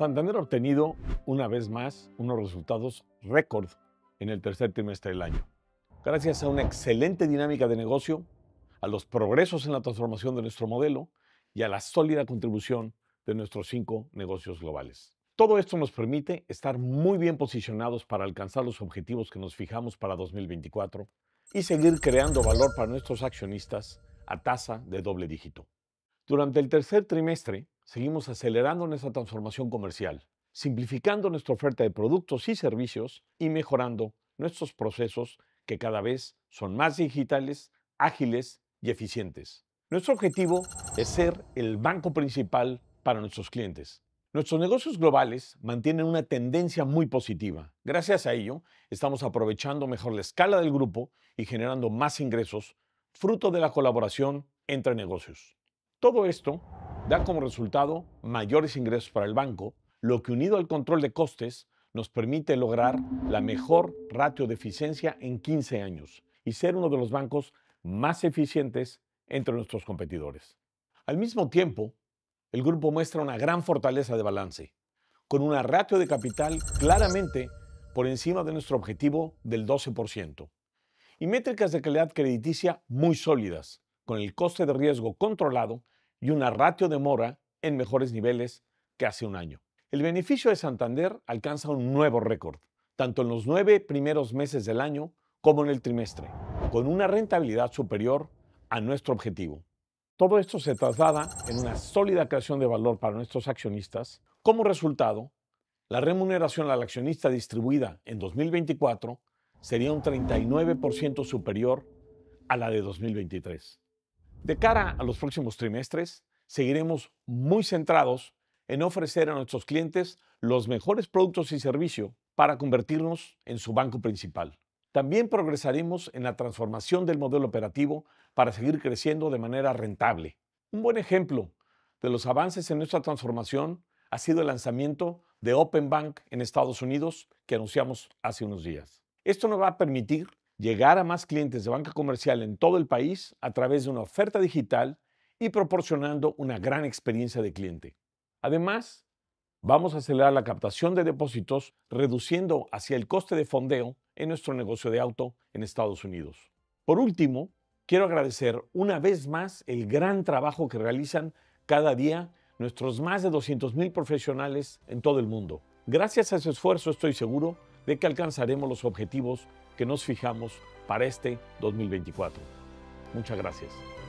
Santander ha obtenido una vez más unos resultados récord en el tercer trimestre del año, gracias a una excelente dinámica de negocio, a los progresos en la transformación de nuestro modelo y a la sólida contribución de nuestros cinco negocios globales. Todo esto nos permite estar muy bien posicionados para alcanzar los objetivos que nos fijamos para 2024 y seguir creando valor para nuestros accionistas a tasa de doble dígito. Durante el tercer trimestre, seguimos acelerando nuestra transformación comercial, simplificando nuestra oferta de productos y servicios y mejorando nuestros procesos que cada vez son más digitales, ágiles y eficientes. Nuestro objetivo es ser el banco principal para nuestros clientes. Nuestros negocios globales mantienen una tendencia muy positiva. Gracias a ello, estamos aprovechando mejor la escala del grupo y generando más ingresos, fruto de la colaboración entre negocios. Todo esto da como resultado mayores ingresos para el banco, lo que unido al control de costes nos permite lograr la mejor ratio de eficiencia en 15 años y ser uno de los bancos más eficientes entre nuestros competidores. Al mismo tiempo, el grupo muestra una gran fortaleza de balance, con una ratio de capital claramente por encima de nuestro objetivo del 12%, y métricas de calidad crediticia muy sólidas, con el coste de riesgo controlado y una ratio de mora en mejores niveles que hace un año. El beneficio de Santander alcanza un nuevo récord, tanto en los nueve primeros meses del año como en el trimestre, con una rentabilidad superior a nuestro objetivo. Todo esto se traslada en una sólida creación de valor para nuestros accionistas. Como resultado, la remuneración al accionista distribuida en 2024 sería un 39% superior a la de 2023. De cara a los próximos trimestres, seguiremos muy centrados en ofrecer a nuestros clientes los mejores productos y servicios para convertirnos en su banco principal. También progresaremos en la transformación del modelo operativo para seguir creciendo de manera rentable. Un buen ejemplo de los avances en nuestra transformación ha sido el lanzamiento de Open Bank en Estados Unidos que anunciamos hace unos días. Esto nos va a permitir llegar a más clientes de banca comercial en todo el país a través de una oferta digital y proporcionando una gran experiencia de cliente. Además, vamos a acelerar la captación de depósitos reduciendo hacia el coste de fondeo en nuestro negocio de auto en Estados Unidos. Por último, quiero agradecer una vez más el gran trabajo que realizan cada día nuestros más de 200.000 profesionales en todo el mundo. Gracias a su esfuerzo estoy seguro de que alcanzaremos los objetivos que nos fijamos para este 2024. Muchas gracias.